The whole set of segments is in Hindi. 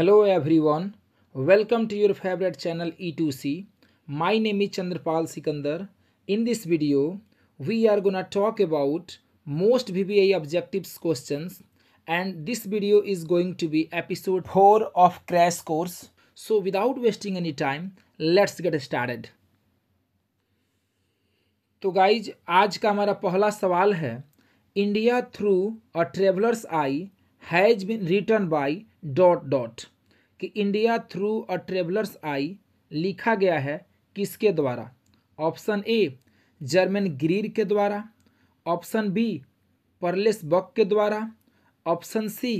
hello everyone welcome to your favourite channel E two C my name is Chandrapal Sikandar in this video we are gonna talk about most V V objectives question and this video is going to be episode four of crash course so without wasting any time let's get started तो गाइज आज का हमारा पहला सवाल है India through a traveller's eye has been written by dot dot कि India through a traveller's eye लिखा गया है किसके द्वारा ऑप्शन ए जर्मन ग्रीर के द्वारा ऑप्शन बी परलेस बक के द्वारा option C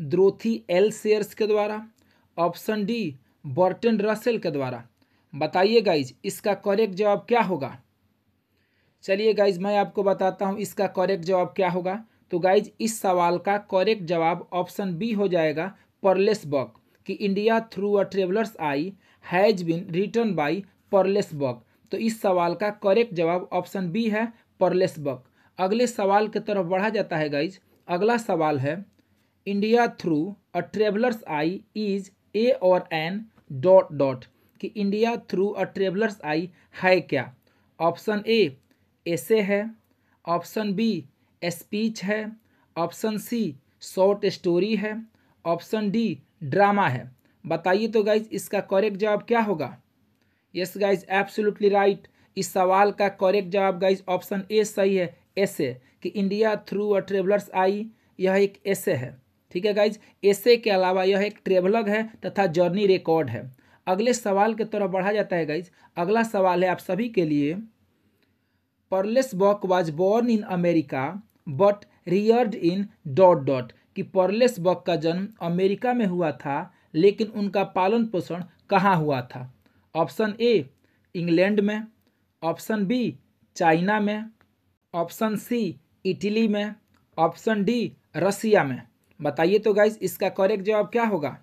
Dorothy L Sayers के द्वारा ऑप्शन डी बर्टन रसेल के द्वारा बताइए गाइज इसका करेक्ट जवाब क्या होगा चलिए गाइज मैं आपको बताता हूँ इसका करेक्ट जवाब क्या होगा तो गाइज इस सवाल का करेक्ट जवाब ऑप्शन बी हो जाएगा परलेस बक कि India through a traveller's eye has been written by Pearl S Buck तो इस सवाल का करेक्ट जवाब ऑप्शन बी है परलेस बक अगले सवाल की तरफ बढ़ा जाता है गाइज अगला सवाल है India through a traveller's eye is a और एन डॉट डॉट कि India through a traveller's eye है क्या ऑप्शन ए ऐसे है ऑप्शन बी स्पीच है ऑप्शन सी शॉर्ट स्टोरी है ऑप्शन डी ड्रामा है बताइए तो गाइज इसका करेक्ट जवाब क्या होगा यस गाइज एब्सोल्युटली राइट इस सवाल का करेक्ट जवाब गाइज ऑप्शन ए सही है ऐसे कि India through a traveller's eye यह एक ऐसे है ठीक है गाइज ऐसे के अलावा यह एक ट्रेवलर है तथा जर्नी रिकॉर्ड है अगले सवाल के तरफ बढ़ा जाता है गाइज अगला सवाल है आप सभी के लिए Pearl S Buck was born in America but reared in dot dot कि पर्लेस बक का जन्म अमेरिका में हुआ था लेकिन उनका पालन पोषण कहाँ हुआ था ऑप्शन ए इंग्लैंड में ऑप्शन बी चाइना में ऑप्शन सी इटली में ऑप्शन डी रसिया में बताइए तो गाइज इसका करेक्ट जवाब क्या होगा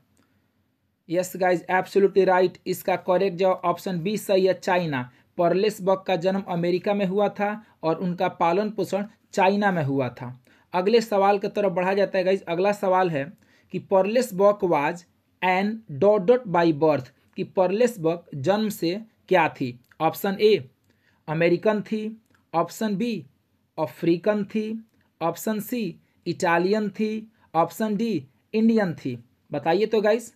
यस गाइज एब्सोल्युटली राइट इसका करेक्ट जवाब ऑप्शन बी सही है चाइना पर्लेस बक का जन्म अमेरिका में हुआ था और उनका पालन पोषण चाइना में हुआ था अगले सवाल की तरफ बढ़ा जाता है गाइज अगला सवाल है कि Pearl S Buck was an dot dot by birth कि पर्लेस बॉक जन्म से क्या थी ऑप्शन ए अमेरिकन थी ऑप्शन बी अफ्रीकन थी ऑप्शन सी इटालियन थी ऑप्शन डी इंडियन थी बताइए तो गाइज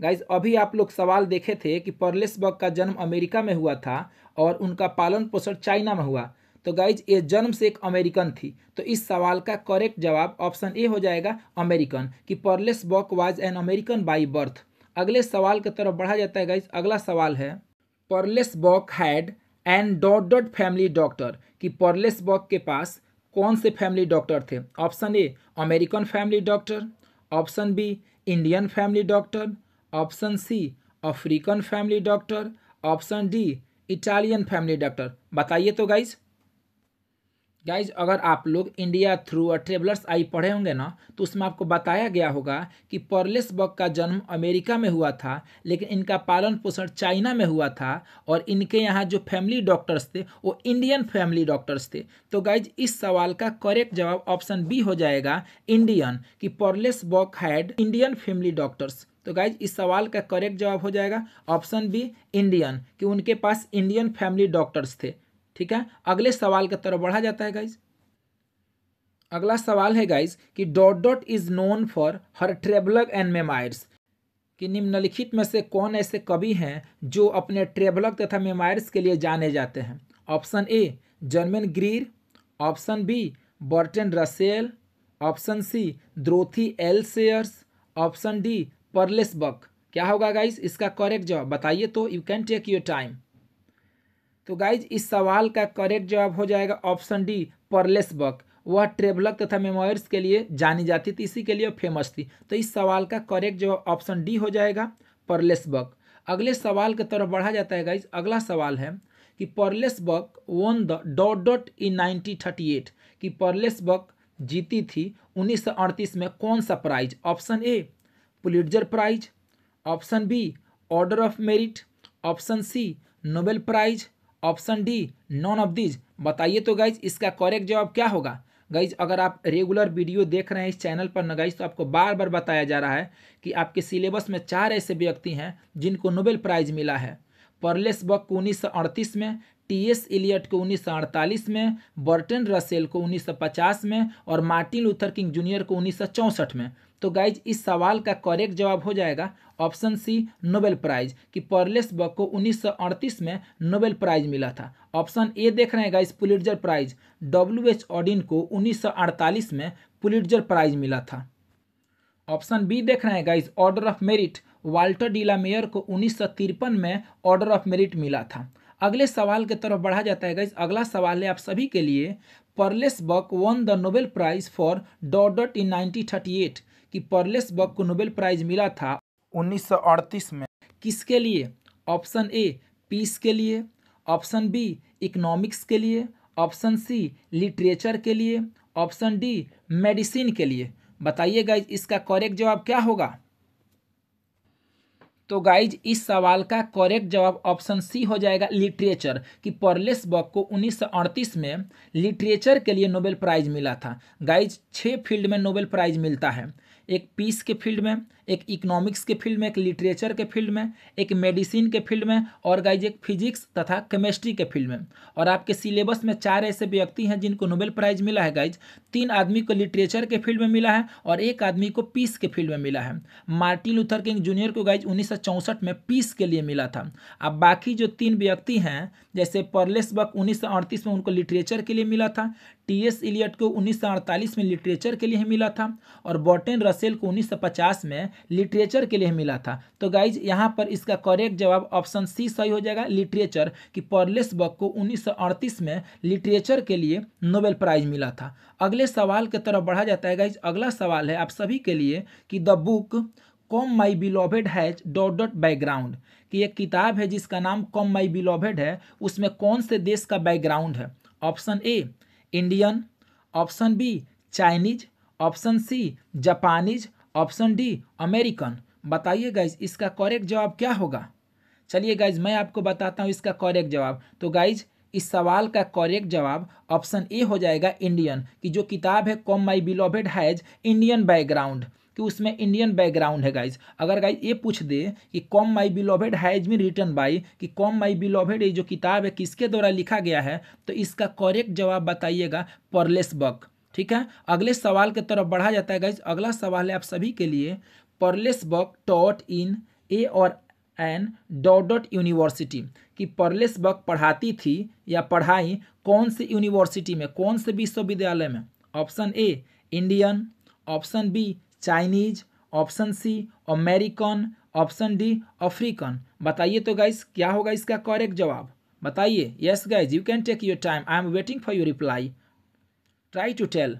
गाइज अभी आप लोग सवाल देखे थे कि पर्लेस बॉक का जन्म अमेरिका में हुआ था और उनका पालन पोषण चाइना में हुआ तो गाइज ये जन्म से एक अमेरिकन थी तो इस सवाल का करेक्ट जवाब ऑप्शन ए हो जाएगा अमेरिकन कि Pearl S Buck was an American by birth अगले सवाल की तरफ बढ़ा जाता है गाइज अगला सवाल है Pearl S Buck had an dot dot family doctor कि पर्लेस बॉक के पास कौन से फैमिली डॉक्टर थे option A American family doctor option B Indian family doctor option C African family doctor option D Italian family doctor बताइए तो गाइज़ गाइज अगर आप लोग इंडिया थ्रू ट्रेवलर्स आई पढ़े होंगे ना तो उसमें आपको बताया गया होगा कि पर्लेस बग का जन्म अमेरिका में हुआ था लेकिन इनका पालन पोषण चाइना में हुआ था और इनके यहाँ जो फैमिली डॉक्टर्स थे वो इंडियन फैमिली डॉक्टर्स थे तो गाइज इस सवाल का करेक्ट जवाब ऑप्शन बी हो जाएगा इंडियन कि Pearl S Buck had Indian family doctors तो गाइज इस सवाल का करेक्ट जवाब हो जाएगा ऑप्शन बी इंडियन कि उनके पास इंडियन फैमिली डॉक्टर्स थे ठीक है अगले सवाल की तरफ बढ़ा जाता है गाइज अगला सवाल है गाइज कि dot dot is known for her travelogue and memoirs कि निम्नलिखित में से कौन ऐसे कवि हैं जो अपने ट्रेवलग तथा मेमायर्स के लिए जाने जाते हैं option A Germaine Greer option B Bertrand Russell option C Dorothy L Sayers option D Pearl S Buck क्या होगा गाइस इसका करेक्ट जवाब बताइए तो you can take your time तो गाइज इस सवाल का करेक्ट जवाब हो जाएगा ऑप्शन डी परलेस बक वह ट्रेवलर तथा मेमोयर्स के लिए जानी जाती थी इसी के लिए फेमस थी तो इस सवाल का करेक्ट जवाब ऑप्शन डी हो जाएगा परलेस बक अगले सवाल की तरफ बढ़ा जाता है गाइज अगला सवाल है कि Pearl S Buck won the dot dot in nineteen thirty eight कि परलेस बक जीती थी 1938 में कौन सा prize option A Pulitzer prize option B order of merit option C Nobel prize option D none of these बताइए तो गाइज इसका करेक्ट जवाब क्या होगा गाइज अगर आप रेगुलर वीडियो देख रहे हैं इस चैनल पर न गाइज तो आपको बार बार बताया जा रहा है कि आपके सिलेबस में चार ऐसे व्यक्ति हैं जिनको नोबेल प्राइज मिला है परलेस बक को उन्नीस में टी एस इलियट को उन्नीस में बर्टन रसेल को 1950 में और मार्टिन लूथर किंग जूनियर को उन्नीस में तो गाइज इस सवाल का करेक्ट जवाब हो जाएगा ऑप्शन सी नोबेल प्राइज कि पर्लेस बक को 1938 में नोबेल प्राइज मिला था ऑप्शन ए देख रहे हैं guys Pulitzer prize W H Auden को 1948 में पुलिटजर प्राइज मिला था ऑप्शन बी देख रहे हैं guys order of merit Walter de la Mare को उन्नीस में ऑर्डर ऑफ मेरिट मिला था अगले सवाल के तरफ बढ़ा जाता है गाइज अगला सवाल है आप सभी के लिए Pearl S Buck won the Nobel prize for dot dot in 1938 कि पर्लेसबर्ग को नोबेल प्राइज मिला था 1938 में किसके लिए ऑप्शन ए पीस के लिए ऑप्शन बी इकोनॉमिक्स के लिए ऑप्शन सी लिटरेचर के लिए ऑप्शन डी मेडिसिन के लिए बताइए गाइज इसका करेक्ट जवाब क्या होगा तो गाइज इस सवाल का करेक्ट जवाब ऑप्शन सी हो जाएगा लिटरेचर कि पर्लेसबर्ग को 1938 में लिटरेचर के लिए नोबेल प्राइज मिला था गाइज छः फील्ड में नोबेल प्राइज मिलता है एक पीस के फील्ड में एक इकोनॉमिक्स के फील्ड में एक लिटरेचर के फील्ड में एक मेडिसिन के फील्ड में और गाइज एक फिजिक्स तथा केमिस्ट्री के फील्ड में और आपके सिलेबस में चार ऐसे व्यक्ति हैं जिनको नोबेल प्राइज मिला है गाइज तीन आदमी को लिटरेचर के फील्ड में मिला है और एक आदमी को पीस के फील्ड में मिला है मार्टिन लूथर किंग जूनियर को गाइज उन्नीस में पीस के लिए मिला था अब बाकी जो तीन व्यक्ति हैं जैसे पर्लेस बक उन्नीस में उनको लिटरेचर के लिए मिला था टी एस इलियट को उन्नीस में लिटरेचर के लिए मिला था और बॉटेन रसेल को उन्नीस में लिटरेचर के लिए मिला था तो गाइज यहाँ पर इसका करेक्ट जवाब ऑप्शन सी सही हो जाएगा लिटरेचर कि पर्लेस बक को उन्नीस में लिटरेचर के लिए नोबेल प्राइज मिला था अगले सवाल की तरफ बढ़ा जाता है गाइज अगला सवाल है आप सभी के लिए कि the book come my beloved has dot dot background कि एक किताब है जिसका नाम कॉम माई बिलोवेड है उसमें कौन से देश का बैकग्राउंड है option A Indian option B Chinese option C Japanese option D American बताइए गाइज इसका करेक्ट जवाब क्या होगा चलिए गाइज मैं आपको बताता हूँ इसका करेक्ट जवाब तो गाइज इस सवाल का करेक्ट जवाब ऑप्शन ए हो जाएगा इंडियन कि जो किताब है come my beloved has Indian background कि उसमें इंडियन बैकग्राउंड है गाइज अगर गाइज ये पूछ दे कि come my beloved has been written by कि कॉम माई बिलोवेड ये जो किताब है किसके द्वारा लिखा गया है तो इसका करेक्ट जवाब बताइएगा परलेस बक ठीक है अगले सवाल की तरफ बढ़ा जाता है गाइज अगला सवाल है आप सभी के लिए परलेस बक टॉट इन ए और एन डॉट डॉट यूनिवर्सिटी कि परलेस बक पढ़ाती थी या पढ़ाई कौन से यूनिवर्सिटी में कौन से विश्वविद्यालय में option A Indian option B Chinese option C American option D African बताइए तो गाइस क्या होगा इसका करेक्ट जवाब बताइए yes guys you can take your time I am waiting for your reply try to tell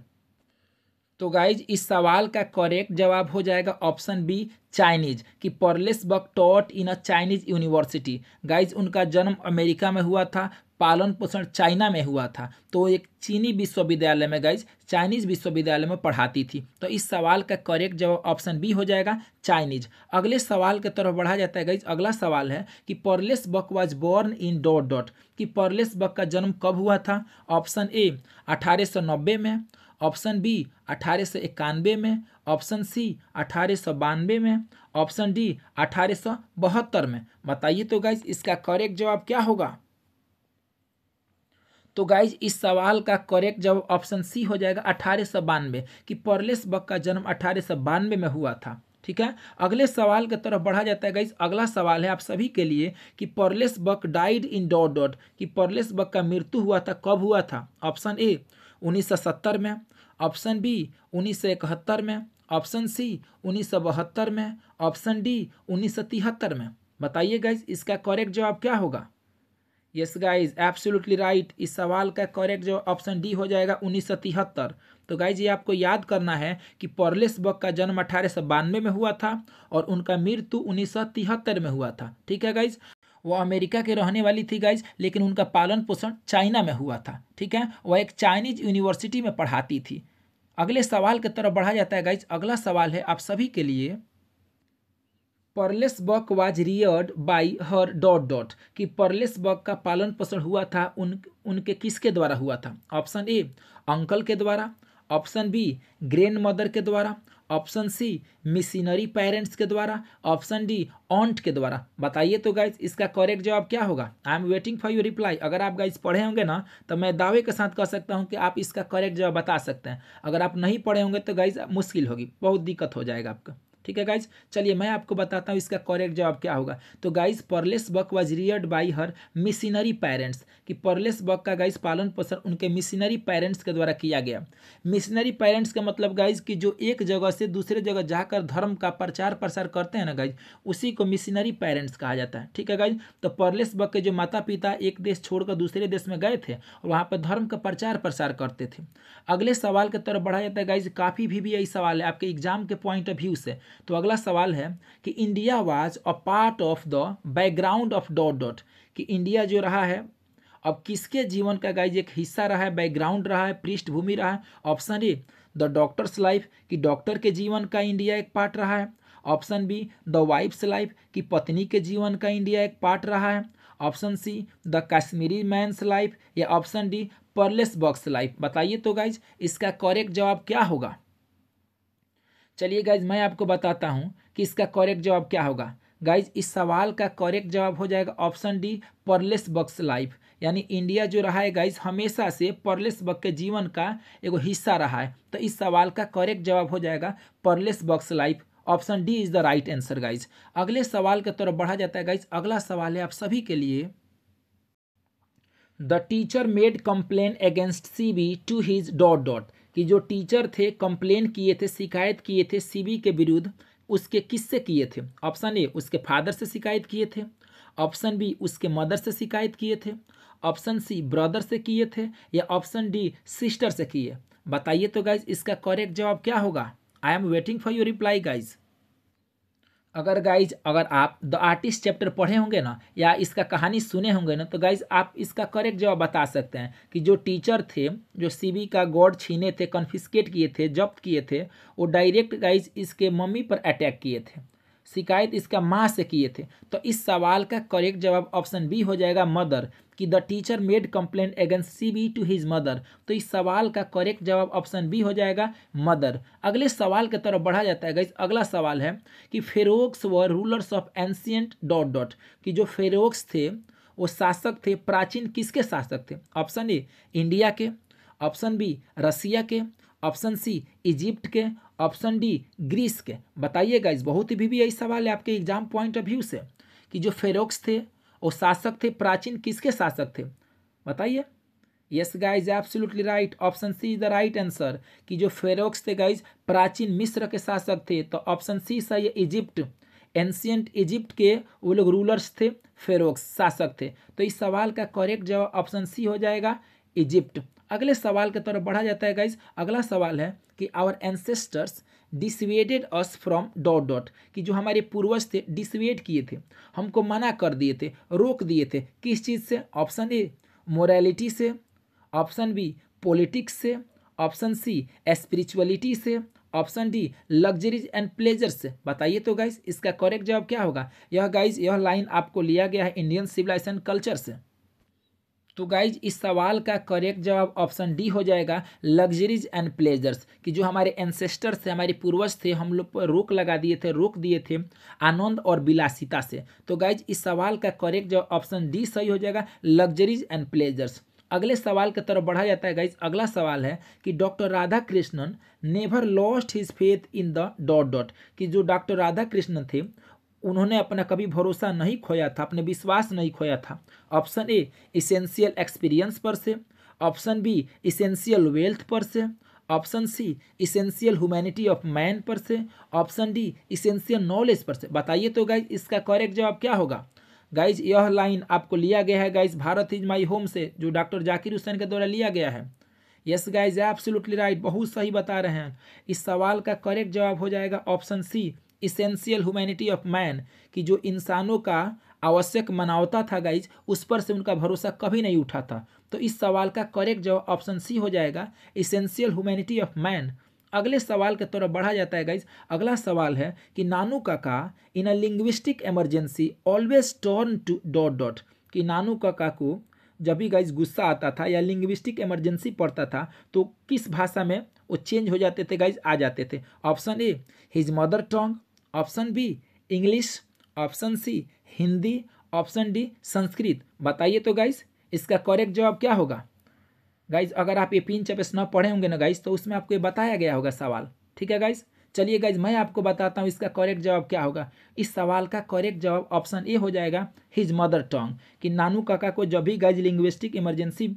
तो गाइज इस सवाल का करेक्ट जवाब हो जाएगा ऑप्शन बी चाइनीज कि Pearl S Buck taught in a Chinese university guys उनका जन्म अमेरिका में हुआ था पालन पोषण चाइना में हुआ था तो एक चीनी विश्वविद्यालय में गई चाइनीज विश्वविद्यालय में पढ़ाती थी तो इस सवाल का करेक्ट जवाब ऑप्शन बी हो जाएगा चाइनीज अगले सवाल की तरफ बढ़ा जाता है गई अगला सवाल है कि Pearl S Buck was born in dot dot कि परलेस बक का जन्म कब हुआ था ऑप्शन ए अठारह में ऑप्शन बी अठारह में ऑप्शन सी अठारह में ऑप्शन डी अठारह में बताइए तो गाइज इसका करेक्ट जवाब क्या होगा तो गाइज इस सवाल का करेक्ट जवाब ऑप्शन सी हो जाएगा अठारह सौ बानवे कि परलेस बक का जन्म अठारह सौ बानवे में हुआ था ठीक है अगले सवाल की तरफ बढ़ा जाता है गाइज अगला सवाल है आप सभी के लिए कि Pearl S Buck died in dot dot कि परलेस बक का मृत्यु हुआ था कब हुआ था ऑप्शन ए उन्नीस सौ सत्तर में ऑप्शन बी उन्नीस सौ इकहत्तर में ऑप्शन सी उन्नीस सौ बहत्तर में ऑप्शन डी उन्नीस सौ तिहत्तर में बताइए गाइज इसका करेक्ट जवाब क्या होगा यस गाइज एब्सोल्युटली राइट इस सवाल का करेक्ट जो ऑप्शन डी हो जाएगा उन्नीस तो गाइज ये आपको याद करना है कि पर्लेस बक का जन्म अठारह सौ बानवे में हुआ था और उनका मृत्यु उन्नीस में हुआ था ठीक है गाइज वो अमेरिका के रहने वाली थी गाइज लेकिन उनका पालन पोषण चाइना में हुआ था ठीक है वह एक चाइनीज यूनिवर्सिटी में पढ़ाती थी अगले सवाल की तरफ बढ़ा जाता है गाइज अगला सवाल है आप सभी के लिए Pearl S Buck was reared by her dot dot कि परलेस बक का पालन पोषण हुआ था उन उनके किसके द्वारा हुआ था ऑप्शन ए अंकल के द्वारा ऑप्शन बी ग्रैंड मदर के द्वारा ऑप्शन सी मिशनरी पेरेंट्स के द्वारा ऑप्शन डी ऑन्ट के द्वारा बताइए तो गाइज इसका करेक्ट जवाब क्या होगा I am waiting for you reply अगर आप गाइज पढ़े होंगे ना तो मैं दावे के साथ कह सकता हूँ कि आप इसका करेक्ट जवाब बता सकते हैं अगर आप नहीं पढ़े होंगे तो गाइज मुश्किल होगी बहुत दिक्कत हो जाएगा आपका ठीक है गाइज चलिए मैं आपको बताता हूँ इसका करेक्ट जवाब क्या होगा तो guys Pearl S Buck was reared by her missionary parents कि परलेस बक का गाइज पालन पोषण उनके मिशनरी पेरेंट्स के द्वारा किया गया मिशनरी पेरेंट्स का मतलब गाइज कि जो एक जगह से दूसरे जगह जाकर धर्म का प्रचार प्रसार करते हैं ना गाइज उसी को मिशनरी पेरेंट्स कहा जाता है ठीक है गाइज तो परलेस बक के जो माता पिता एक देश छोड़कर दूसरे देश में गए थे और वहाँ पर धर्म का प्रचार प्रसार करते थे अगले सवाल की तरफ बढ़ा जाता है गाइज काफ़ी भी, भी यही सवाल है आपके एग्जाम के पॉइंट ऑफ व्यू से तो अगला सवाल है कि India was a part of the background of dot dot कि इंडिया जो रहा है अब किसके जीवन का गाइज एक हिस्सा रहा है बैकग्राउंड रहा है पृष्ठभूमि रहा है option A the doctor's life कि डॉक्टर के जीवन का इंडिया एक पार्ट रहा है option B the wife's life कि पत्नी के जीवन का इंडिया एक पार्ट रहा है option C the Kashmiri man's life या option D Pearl S Buck's life बताइए तो गाइज इसका करेक्ट जवाब क्या होगा चलिए गाइज मैं आपको बताता हूँ कि इसका करेक्ट जवाब क्या होगा गाइज इस सवाल का करेक्ट जवाब हो जाएगा option D Pearl S Buck's life यानी इंडिया जो रहा है गाइज हमेशा से परलेस बक के जीवन का एगो हिस्सा रहा है तो इस सवाल का करेक्ट जवाब हो जाएगा Pearl S Buck's life option D is the right answer guys अगले सवाल की तरफ बढ़ा जाता है गाइज अगला सवाल है आप सभी के लिए the teacher made complain against C B to his dot dot कि जो टीचर थे कंप्लेन किए थे शिकायत किए थे सीबी के विरुद्ध उसके किससे किए थे ऑप्शन ए उसके फादर से शिकायत किए थे ऑप्शन बी उसके मदर से शिकायत किए थे ऑप्शन सी ब्रदर से किए थे या ऑप्शन डी सिस्टर से किए बताइए तो गाइज इसका करेक्ट जवाब क्या होगा I am waiting for your reply guys अगर गाइज अगर आप द आर्टिस्ट चैप्टर पढ़े होंगे ना या इसका कहानी सुने होंगे ना तो गाइज आप इसका करेक्ट जवाब बता सकते हैं कि जो टीचर थे जो सीबी का गॉड छीने थे कन्फिस्केट किए थे जब्त किए थे वो डायरेक्ट गाइज इसके मम्मी पर अटैक किए थे शिकायत इसका माँ से किए थे तो इस सवाल का करेक्ट जवाब ऑप्शन बी हो जाएगा मदर कि the teacher made complaint against C B to his mother तो इस सवाल का करेक्ट जवाब ऑप्शन बी हो जाएगा मदर अगले सवाल की तरफ बढ़ा जाता है अगला सवाल है कि pharaohs were rulers of ancient dot dot कि जो फेरोक्स थे वो शासक थे प्राचीन किसके शासक थे ऑप्शन ए इंडिया के ऑप्शन बी रसिया के ऑप्शन सी इजिप्ट के ऑप्शन डी ग्रीस के बताइएगा इस बहुत ही भी, भी यही सवाल है आपके एग्जाम पॉइंट ऑफ व्यू से कि जो फेरोक्स थे वो शासक थे प्राचीन किसके शासक थे बताइए yes guys absolutely right option C is the right answer कि जो फेरोक्स थे गाइज प्राचीन मिस्र के शासक थे तो ऑप्शन सी सही है इजिप्ट एंशियंट इजिप्ट के वो लोग रूलर्स थे फेरोक्स शासक थे तो इस सवाल का करेक्ट जवाब ऑप्शन सी हो जाएगा इजिप्ट अगले सवाल के तरफ बढ़ा जाता है गाइज अगला सवाल है कि our ancestors dissuaded us from dot dot कि जो हमारे पूर्वज थे डिसविएट किए थे हमको मना कर दिए थे रोक दिए थे किस चीज़ से ऑप्शन ए मोरालिटी से ऑप्शन बी पॉलिटिक्स से ऑप्शन सी स्पिरिचुअलिटी से option D luxuries and pleasure से बताइए तो गाइज इसका करेक्ट जवाब क्या होगा यह गाइज यह लाइन आपको लिया गया है इंडियन सिविलाइजेशन कल्चर से तो गाइज इस सवाल का करेक्ट जवाब ऑप्शन डी हो जाएगा लग्जरीज एंड प्लेजर्स कि जो हमारे एनसेस्टर्स थे हमारे पूर्वज थे हम लोग पर रोक लगा दिए थे रोक दिए थे आनंद और विलासिता से तो गाइज इस सवाल का करेक्ट जवाब ऑप्शन डी सही हो जाएगा लग्जरीज एंड प्लेजर्स अगले सवाल की तरफ बढ़ा जाता है गाइज अगला सवाल है कि doctor Radhakrishnan never lost his faith in the dot dot कि जो डॉक्टर राधा कृष्णन थे उन्होंने अपना कभी भरोसा नहीं खोया था अपने विश्वास नहीं खोया था ऑप्शन ए इसेंशियल एक्सपीरियंस पर से ऑप्शन बी इसेंशियल वेल्थ पर से option C essential humanity of man पर से ऑप्शन डी इसेंशियल नॉलेज पर से बताइए तो गाइज इसका करेक्ट जवाब क्या होगा गाइज यह लाइन आपको लिया गया है guys Bharat is my home से जो डॉक्टर जाकिर हुसैन के द्वारा लिया गया है यस गाइज एब्सोल्युटली राइट बहुत सही बता रहे हैं इस सवाल का करेक्ट जवाब हो जाएगा option C essential humanity of man कि जो इंसानों का आवश्यक मानवता था गाइज उस पर से उनका भरोसा कभी नहीं उठा था तो इस सवाल का करेक्ट जवाब ऑप्शन सी हो जाएगा इसेंशियल ह्यूमैनिटी ऑफ मैन अगले सवाल के तौर बढ़ा जाता है गाइज अगला सवाल है कि Nanu Kaka in a linguistic emergency always turn to dot dot कि नानू काका को जब भी गाइज गुस्सा आता था या लिंग्विस्टिक इमरजेंसी पड़ता था तो किस भाषा में वो चेंज हो जाते थे गाइज आ जाते थे option A his mother tongue option B English option C Hindi option D Sanskrit बताइए तो गाइस इसका करेक्ट जवाब क्या होगा गाइज अगर आप ये पिन चप स्नॉप पढ़े होंगे ना गाइज तो उसमें आपको ये बताया गया होगा सवाल ठीक है गाइज चलिए गाइज मैं आपको बताता हूँ इसका करेक्ट जवाब क्या होगा इस सवाल का करेक्ट जवाब ऑप्शन ए हो जाएगा हिज मदर टंग कि नानू काका को जब भी गाइज लिंग्विस्टिक इमरजेंसी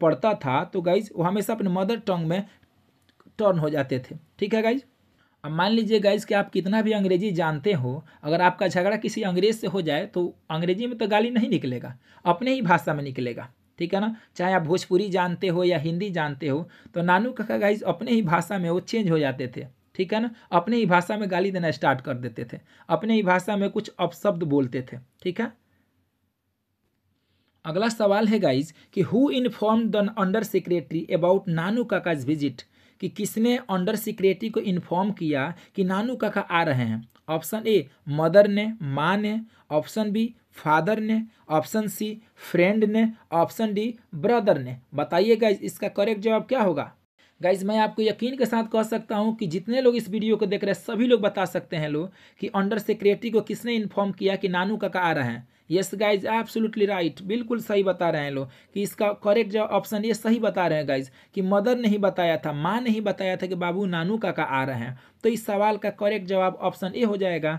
पढ़ता था तो गाइज वो हमेशा अपने मदर टंग में टर्न हो जाते थे ठीक है गाइज अब मान लीजिए गाइज कि आप कितना भी अंग्रेजी जानते हो अगर आपका झगड़ा किसी अंग्रेज से हो जाए तो अंग्रेजी में तो गाली नहीं निकलेगा अपने ही भाषा में निकलेगा ठीक है ना चाहे आप भोजपुरी जानते हो या हिंदी जानते हो तो नानू काका गाइज अपने ही भाषा में वो चेंज हो जाते थे ठीक है ना अपने ही भाषा में गाली देना स्टार्ट कर देते थे अपने ही भाषा में कुछ अपशब्द बोलते थे ठीक है अगला सवाल है गाइज कि who inform the under secretary about Nanu Kaka's visit कि किसने अंडर सिक्रेटरी को इन्फॉर्म किया कि नानू काका आ रहे हैं ऑप्शन ए मदर ने माँ ने ऑप्शन बी फादर ने ऑप्शन सी फ्रेंड ने ऑप्शन डी ब्रदर ने बताइएगा इसका करेक्ट जवाब क्या होगा गाइज मैं आपको यकीन के साथ कह सकता हूँ कि जितने लोग इस वीडियो को देख रहे हैं सभी लोग बता सकते हैं लोग कि अंडर सेक्रेटरी को किसने इन्फॉर्म किया कि नानू काका आ रहे हैं यस गाइज एब्सोल्युटली राइट बिल्कुल सही बता रहे हैं लोग कि इसका करेक्ट जो ऑप्शन ये सही बता रहे हैं गाइज कि मदर नहीं बताया था माँ नहीं बताया था कि बाबू नानू काका आ रहे हैं तो इस सवाल का करेक्ट जवाब ऑप्शन ए हो जाएगा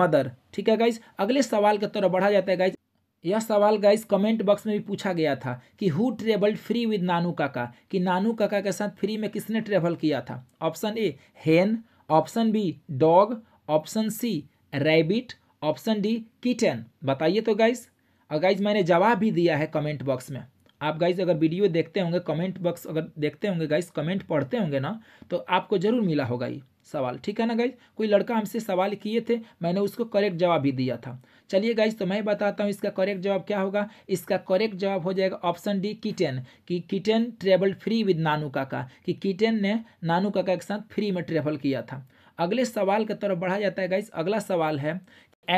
मदर ठीक है गाइज अगले सवाल की तरफ बढ़ा जाता है गाइज यह सवाल गाइस कमेंट बॉक्स में भी पूछा गया था कि who travelled free with Nanu Kaka कि नानू काका के साथ फ्री में किसने ट्रेवल किया था option A hen option B dog option C rabbit option D kitten बताइए तो गाइस और गाइज मैंने जवाब भी दिया है कमेंट बॉक्स में आप गाइज अगर वीडियो देखते होंगे कमेंट बॉक्स अगर देखते होंगे गाइज कमेंट पढ़ते होंगे ना तो आपको जरूर मिला होगा ये सवाल ठीक है ना गाइज कोई लड़का हमसे सवाल किए थे मैंने उसको करेक्ट जवाब भी दिया था चलिए गाइज तो मैं बताता हूँ इसका करेक्ट जवाब क्या होगा इसका करेक्ट जवाब हो जाएगा ऑप्शन डी किटेन कि kitten travel free with Nanu Kaka कि किटेन ने नानू काका के साथ फ्री में ट्रेवल किया था अगले सवाल की तरफ बढ़ा जाता है गाइज अगला सवाल है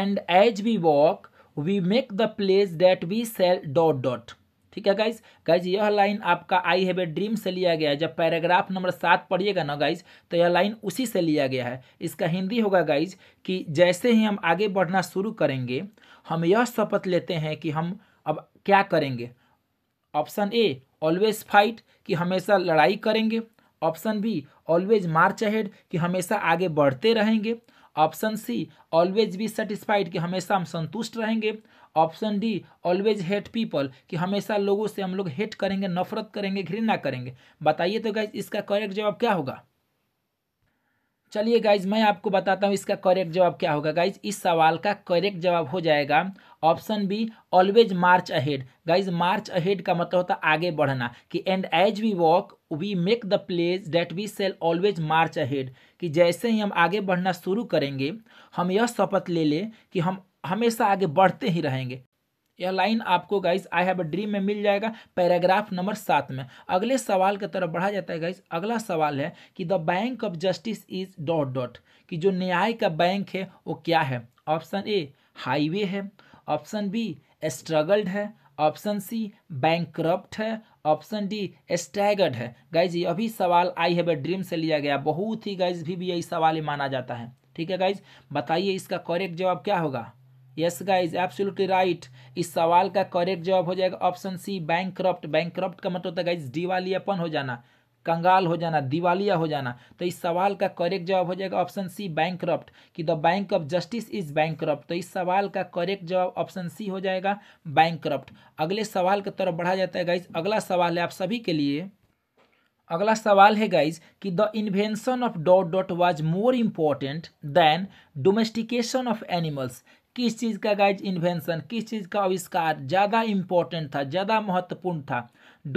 and as we walk we make the place that we sell dot dot ठीक है गाइज गाइज यह लाइन आपका आई हैव ए ड्रीम से लिया गया है जब पैराग्राफ नंबर सात पढ़िएगा ना गाइज तो यह लाइन उसी से लिया गया है इसका हिंदी होगा गाइज कि जैसे ही हम आगे बढ़ना शुरू करेंगे हम यह शपथ लेते हैं कि हम अब क्या करेंगे ऑप्शन ए ऑलवेज फाइट कि हमेशा लड़ाई करेंगे option B always march ahead कि हमेशा आगे बढ़ते रहेंगे option C always be satisfied कि हमेशा हम संतुष्ट रहेंगे option D always hate people कि हमेशा लोगों से हम लोग हेट करेंगे नफरत करेंगे घृणा करेंगे बताइए तो गाइज इसका करेक्ट जवाब क्या होगा चलिए गाइज मैं आपको बताता हूँ इसका करेक्ट जवाब क्या होगा गाइज इस सवाल का करेक्ट जवाब हो जाएगा option B always march ahead guys march ahead का मतलब होता है आगे बढ़ना कि and as we walk we make the place that we sell always march ahead कि जैसे ही हम आगे बढ़ना शुरू करेंगे हम यह शपथ ले लें कि हम हमेशा आगे बढ़ते ही रहेंगे यह लाइन आपको guys I have a dream में मिल जाएगा पैराग्राफ नंबर सात में अगले सवाल की तरफ बढ़ा जाता है गाइस अगला सवाल है कि the bank of justice is dot dot कि जो न्याय का बैंक है वो क्या है ऑप्शन ए हाईवे है ऑप्शन बी स्ट्रगल्ड है ऑप्शन सी बैंक है ऑप्शन डी स्टैगर्ड है गाइज ये अभी सवाल आई हैव ड्रीम से लिया गया बहुत ही गाइज भी, भी यही सवाल माना जाता है ठीक है गाइज बताइए इसका करेक्ट जवाब क्या होगा यस गाइज एब्सोल्युटली राइट इस सवाल का करेक्ट जवाब हो जाएगा option C bankrupt bankrupt का मतलब होता है गाइज दिवालियापन हो जाना कंगाल हो जाना दिवालिया हो जाना तो इस सवाल का करेक्ट जवाब हो जाएगा ऑप्शन सी बैंक करप्ट कि the bank of justice is bankrupt तो इस सवाल का करेक्ट जवाब ऑप्शन सी हो जाएगा बैंक करप्ट अगले सवाल की तरफ बढ़ा जाता है गाइज अगला सवाल है आप सभी के लिए अगला सवाल है गाइज कि the invention of dot dot was more important than domestication of animals किस चीज़ का गाइज इन्वेंशन किस चीज़ का आविष्कार ज़्यादा इम्पोर्टेंट था ज़्यादा महत्वपूर्ण था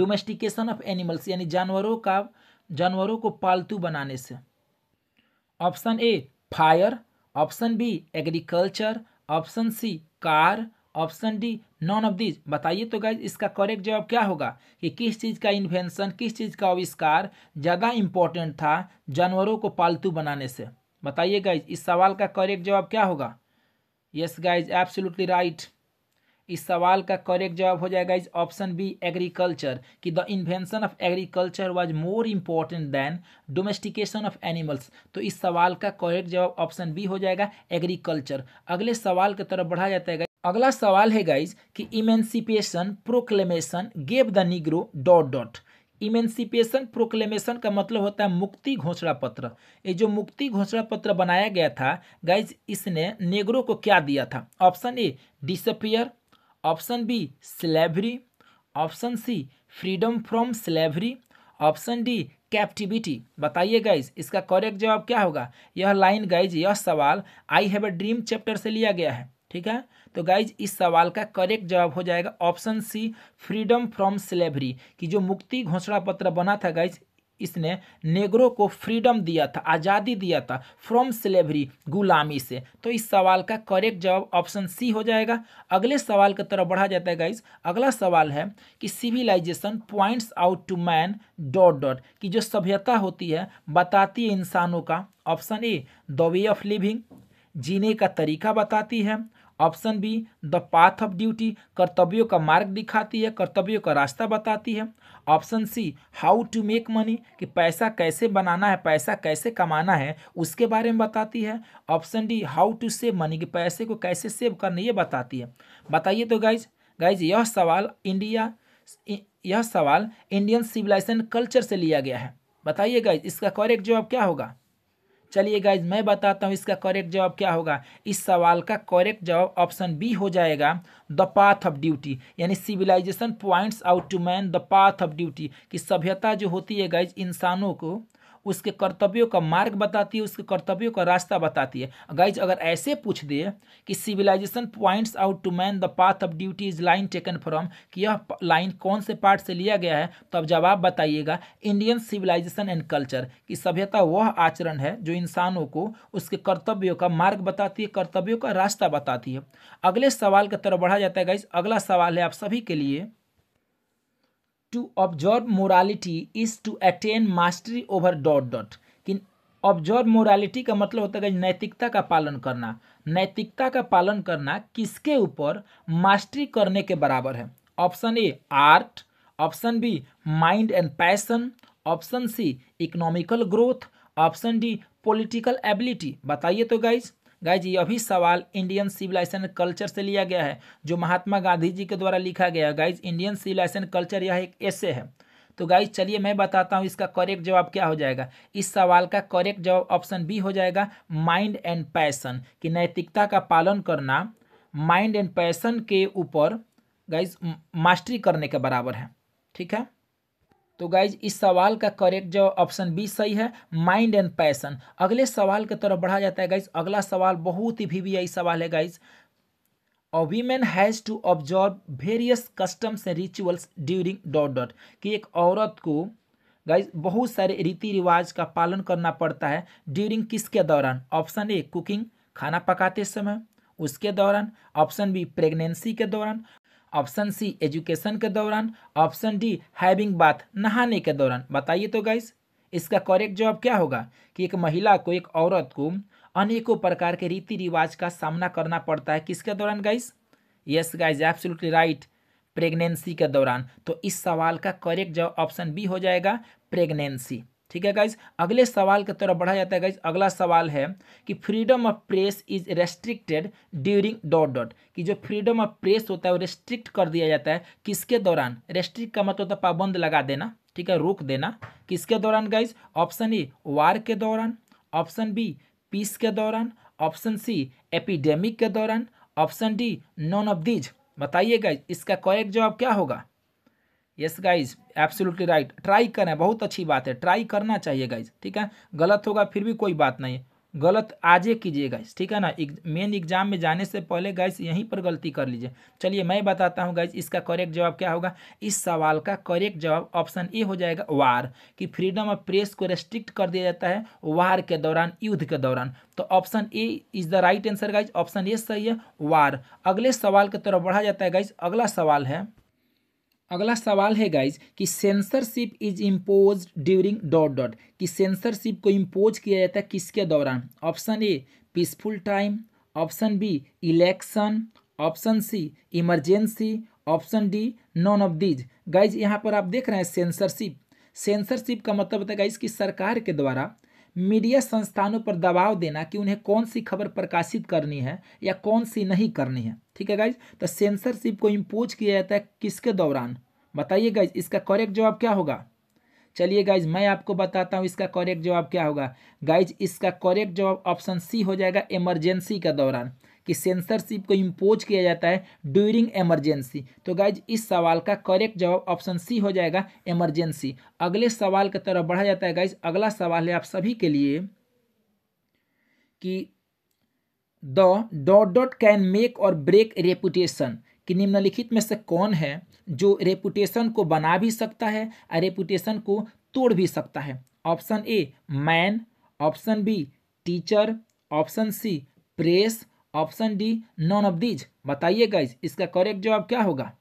डोमेस्टिकेशन ऑफ एनिमल्स यानी जानवरों का जानवरों को पालतू बनाने से option A fire option B agriculture option C car option D none of these बताइए तो गाइज इसका करेक्ट जवाब क्या होगा कि किस चीज़ का इन्वेंशन किस चीज़ का आविष्कार ज़्यादा इम्पोर्टेंट था जानवरों को पालतू बनाने से बताइए गाइज इस सवाल का करेक्ट जवाब क्या होगा यस गाइज एब्सोल्युटली राइट इस सवाल का करेक्ट जवाब हो जाएगा इस ऑप्शन बी एग्रीकल्चर कि the invention of agriculture was more important than domestication of animals तो इस सवाल का करेक्ट जवाब ऑप्शन बी हो जाएगा एग्रीकल्चर अगले सवाल की तरफ बढ़ा जाता है अगला सवाल है गाइज कि emancipation proclamation gave the Negro dot dot emancipation proclamation का मतलब होता है मुक्ति घोषणा पत्र ये जो मुक्ति घोषणा पत्र बनाया गया था गाइज इसने नेगरो को क्या दिया था option A disappear option B slavery option C freedom from slavery option D captivity बताइए गाइज इसका करेक्ट जवाब क्या होगा यह लाइन गाइज यह सवाल I have a dream chapter से लिया गया है ठीक है तो गाइज इस सवाल का करेक्ट जवाब हो जाएगा option C freedom from slavery कि जो मुक्ति घोषणा पत्र बना था गाइज इसने नेगरो को फ्रीडम दिया था आज़ादी दिया था फ्रॉम स्लेवरी गुलामी से तो इस सवाल का करेक्ट जवाब ऑप्शन सी हो जाएगा अगले सवाल की तरफ बढ़ा जाता है गाइज अगला सवाल है कि civilization points out to man dot dot कि जो सभ्यता होती है बताती है इंसानों का option A the way of living जीने का तरीका बताती है option B the path of duty कर्तव्यों का मार्ग दिखाती है कर्तव्यों का रास्ता बताती है option C how to make money कि पैसा कैसे बनाना है पैसा कैसे कमाना है उसके बारे में बताती है option D how to save money कि पैसे को कैसे सेव करना ये बताती है बताइए तो गाइज गाइज यह सवाल इंडिया यह सवाल इंडियन सिविलाइजेशन कल्चर से लिया गया है बताइए गाइज इसका करेक्ट जवाब क्या होगा चलिए गाइज मैं बताता हूँ इसका करेक्ट जवाब क्या होगा इस सवाल का करेक्ट जवाब ऑप्शन बी हो जाएगा द पाथ ऑफ ड्यूटी यानी civilization points out to man the path of duty कि सभ्यता जो होती है गाइज इंसानों को उसके कर्तव्यों का मार्ग बताती है उसके कर्तव्यों का रास्ता बताती है गाइज अगर ऐसे पूछ दे कि civilization points out to man the path of duty is line taken from कि यह लाइन कौन से पार्ट से लिया गया है तो अब जवाब बताइएगा इंडियन सिविलाइजेशन एंड कल्चर कि सभ्यता वह आचरण है जो इंसानों को उसके कर्तव्यों का मार्ग बताती है कर्तव्यों का रास्ता बताती है अगले सवाल की तरफ बढ़ा जाता है गाइज अगला सवाल है आप सभी के लिए to observe morality is to attain mastery over dot dot कि ऑब्जर्व मोरालिटी का मतलब होता है नैतिकता का पालन करना नैतिकता का पालन करना किसके ऊपर मास्टरी करने के बराबर है option A art option B mind and passion option C economical growth option D political ability बताइए तो गाइज गाइज यह भी सवाल इंडियन सिविलाइजेशन कल्चर से लिया गया है जो महात्मा गांधी जी के द्वारा लिखा गया है गाइज इंडियन सिविलाइजेशन कल्चर यह एक ऐसे है तो गाइज चलिए मैं बताता हूँ इसका करेक्ट जवाब क्या हो जाएगा इस सवाल का करेक्ट जवाब ऑप्शन बी हो जाएगा माइंड एंड पैसन कि नैतिकता का पालन करना माइंड एंड पैसन के ऊपर गाइज मास्टरी करने के बराबर है ठीक है तो गाइज इस सवाल का करेक्ट जो ऑप्शन बी सही है माइंड एंड पैसन अगले सवाल की तरफ बढ़ा जाता है गाइज अगला सवाल बहुत ही भी, आई सवाल है guys a women has to observe various customs and rituals during dot dot कि एक औरत को गाइज बहुत सारे रीति रिवाज का पालन करना पड़ता है ड्यूरिंग किसके दौरान ऑप्शन ए कुकिंग खाना पकाते समय उसके दौरान ऑप्शन बी प्रेगनेंसी के दौरान ऑप्शन सी एजुकेशन के दौरान ऑप्शन डी हैविंग बाथ नहाने के दौरान बताइए तो गाइस इसका करेक्ट जवाब क्या होगा कि एक महिला को एक औरत को अनेकों प्रकार के रीति रिवाज का सामना करना पड़ता है किसके दौरान guys yes guys absolutely right pregnancy के दौरान तो इस सवाल का करेक्ट जवाब ऑप्शन बी हो जाएगा प्रेगनेंसी ठीक है गाइज अगले सवाल की तरफ बढ़ा जाता है गाइज अगला सवाल है कि freedom of press is restricted during dot dot कि जो फ्रीडम ऑफ प्रेस होता है वो रेस्ट्रिक्ट कर दिया जाता है किसके दौरान रेस्ट्रिक्ट का मतलब होता तो है पाबंद लगा देना ठीक है रोक देना किसके दौरान गाइज ऑप्शन ए वार के दौरान ऑप्शन बी पीस के दौरान ऑप्शन सी एपिडेमिक के दौरान option D none of these बताइए गाइज इसका करेक्ट जवाब क्या होगा yes guys absolutely right try करें बहुत अच्छी बात है ट्राई करना चाहिए गाइज ठीक है गलत होगा फिर भी कोई बात नहीं गलत आजे कीजिए गाइज ठीक है ना मेन एग्जाम में जाने से पहले गाइज यहीं पर गलती कर लीजिए चलिए मैं बताता हूँ गाइज इसका करेक्ट जवाब क्या होगा इस सवाल का करेक्ट जवाब ऑप्शन ए हो जाएगा वार कि फ्रीडम ऑफ प्रेस को रेस्ट्रिक्ट कर दिया जाता है वार के दौरान युद्ध के दौरान तो option A is the right answer guys option A सही है वार अगले सवाल की तरफ बढ़ा जाता है गाइज अगला सवाल है अगला सवाल है गाइज कि censorship is impose during dot dot कि सेंसरशिप को इम्पोज किया जाता है किसके दौरान option A peaceful time option B election option C emergency option D none of these guys यहाँ पर आप देख रहे हैं सेंसरशिप सेंसरशिप का मतलब होता है गाइज कि सरकार के द्वारा मीडिया संस्थानों पर दबाव देना कि उन्हें कौन सी खबर प्रकाशित करनी है या कौन सी नहीं करनी है ठीक है गाइज तो सेंसरशिप को इम्पोज किया जाता है किसके दौरान बताइए गाइज इसका करेक्ट जवाब क्या होगा चलिए गाइज मैं आपको बताता हूँ इसका करेक्ट जवाब क्या होगा गाइज इसका करेक्ट जवाब ऑप्शन सी हो जाएगा इमरजेंसी के दौरान कि सेंसरशिप को इम्पोज किया जाता है ड्यूरिंग एमरजेंसी तो गाइज इस सवाल का करेक्ट जवाब ऑप्शन सी हो जाएगा एमरजेंसी अगले सवाल की तरफ बढ़ा जाता है गाइज अगला सवाल है आप सभी के लिए कि the dot dot can make or break reputation कि निम्नलिखित में से कौन है जो रेपुटेशन को बना भी सकता है और रेपुटेशन को तोड़ भी सकता है option A man option B teacher option C press option D none of these बताइए गाइज इसका करेक्ट जवाब क्या होगा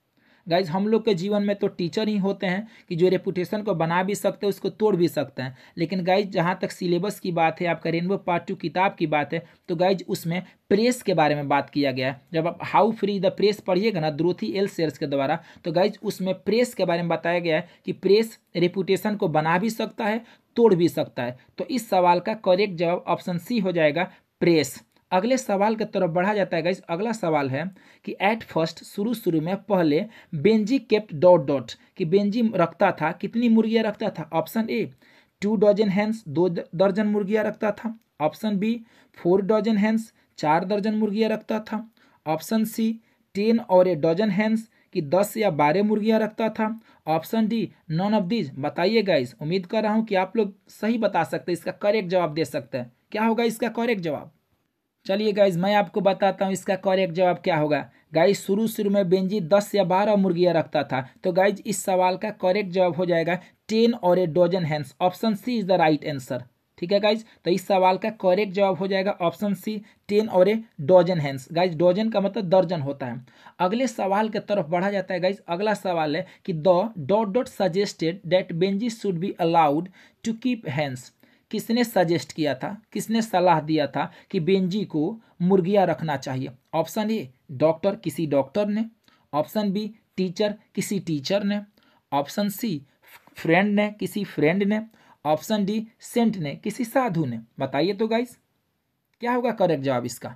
गाइज हम लोग के जीवन में तो टीचर ही होते हैं कि जो रेपुटेशन को बना भी सकते हैं उसको तोड़ भी सकते हैं लेकिन गाइज जहाँ तक सिलेबस की बात है आपका रेनबो पार्ट टू किताब की बात है तो गाइज उसमें प्रेस के बारे में बात किया गया है जब आप हाउ फ्री द प्रेस पढ़िएगा ना द्रोथी एल सेल्स के द्वारा तो गाइज उसमें प्रेस के बारे में बताया गया है कि प्रेस रेपुटेशन को बना भी सकता है तोड़ भी सकता है तो इस सवाल का करेक्ट जवाब ऑप्शन सी हो जाएगा प्रेस अगले सवाल की तरफ बढ़ा जाता है गाइज अगला सवाल है कि एट फर्स्ट शुरू शुरू में पहले बेंजी केप्ट डॉट डॉट कि बेंजी रखता था कितनी मुर्गियाँ रखता था option A two dozen hens दो दर्जन मुर्गियाँ रखता था option B four dozen hens चार दर्जन मुर्गियाँ रखता था option C ten or A dodgem hence कि दस या बारह मुर्गियाँ रखता था option D none of these बताइए गाइज उम्मीद कर रहा हूँ कि आप लोग सही बता सकते हैं इसका करेक्ट जवाब दे सकते हैं क्या होगा इसका करेक्ट जवाब चलिए गाइज मैं आपको बताता हूँ इसका करेक्ट जवाब क्या होगा गाइज शुरू शुरू में बेंजी दस या बारह मुर्गियाँ रखता था तो गाइज इस सवाल का करेक्ट जवाब हो जाएगा ten or a dozen hens option C is the right answer ठीक है गाइज तो इस सवाल का करेक्ट जवाब हो जाएगा option C ten or a dozen hens guys dozen का मतलब दर्जन होता है अगले सवाल के तरफ बढ़ा जाता है गाइज अगला सवाल है कि the dot dot suggested that Benji should be allowed to keep hens किसने सजेस्ट किया था किसने सलाह दिया था कि बेंजी को मुर्गियाँ रखना चाहिए ऑप्शन ए डॉक्टर किसी डॉक्टर ने ऑप्शन बी टीचर किसी टीचर ने ऑप्शन सी फ्रेंड ने किसी फ्रेंड ने ऑप्शन डी सेंट ने किसी साधु ने बताइए तो गाइज क्या होगा करेक्ट जवाब इसका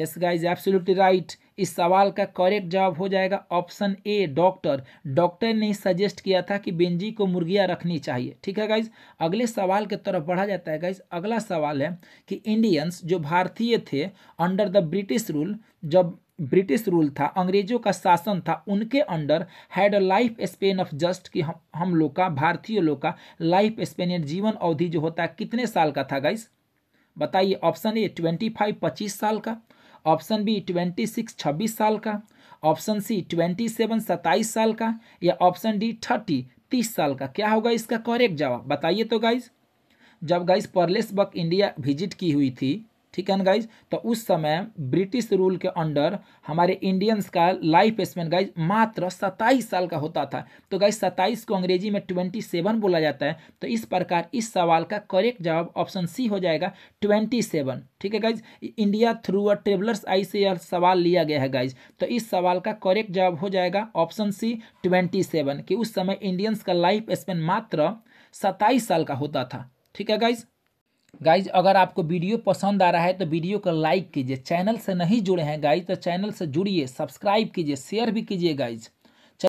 यस गाइज एब्सोल्युटली राइट इस सवाल का करेक्ट जवाब हो जाएगा ऑप्शन ए डॉक्टर डॉक्टर ने सजेस्ट किया था कि बेंजी को मुर्गियाँ रखनी चाहिए ठीक है गाइज अगले सवाल की तरफ बढ़ा जाता है गाइज अगला सवाल है कि इंडियंस जो भारतीय थे अंडर द ब्रिटिश रूल जब ब्रिटिश रूल था अंग्रेजों का शासन था उनके under had a life span of just कि हम हम लोग का भारतीय लोग का लाइफ स्पेन जीवन अवधि जो होता है कितने साल का था गाइस बताइए ऑप्शन ए ट्वेंटी फाइव पच्चीस साल का ऑप्शन बी ट्वेंटी सिक्स छब्बीस साल का ऑप्शन सी ट्वेंटी सेवन सत्ताईस साल का या ऑप्शन डी थर्टी तीस साल का क्या होगा इसका करेक्ट जवाब बताइए तो गाइज जब guys Pearl S Buck India visit की हुई थी ठीक है ना गाइज तो उस समय ब्रिटिश रूल के अंडर हमारे इंडियंस का लाइफ स्पेन गाइज मात्र सत्ताईस साल का होता था तो गाइज सत्ताईस को अंग्रेजी में ट्वेंटी सेवन बोला जाता है तो इस प्रकार इस सवाल का करेक्ट जवाब ऑप्शन सी हो जाएगा ट्वेंटी सेवन ठीक है guys India through a traveller's eye से यह सवाल लिया गया है गाइज तो इस सवाल का करेक्ट जवाब हो जाएगा ऑप्शन सी ट्वेंटी सेवन कि उस समय इंडियंस का लाइफ स्पेन मात्र सत्ताईस साल का होता था ठीक है गाइज गाइज अगर आपको वीडियो पसंद आ रहा है तो वीडियो को लाइक कीजिए चैनल से नहीं जुड़े हैं गाइज तो चैनल से जुड़िए सब्सक्राइब कीजिए शेयर भी कीजिए गाइज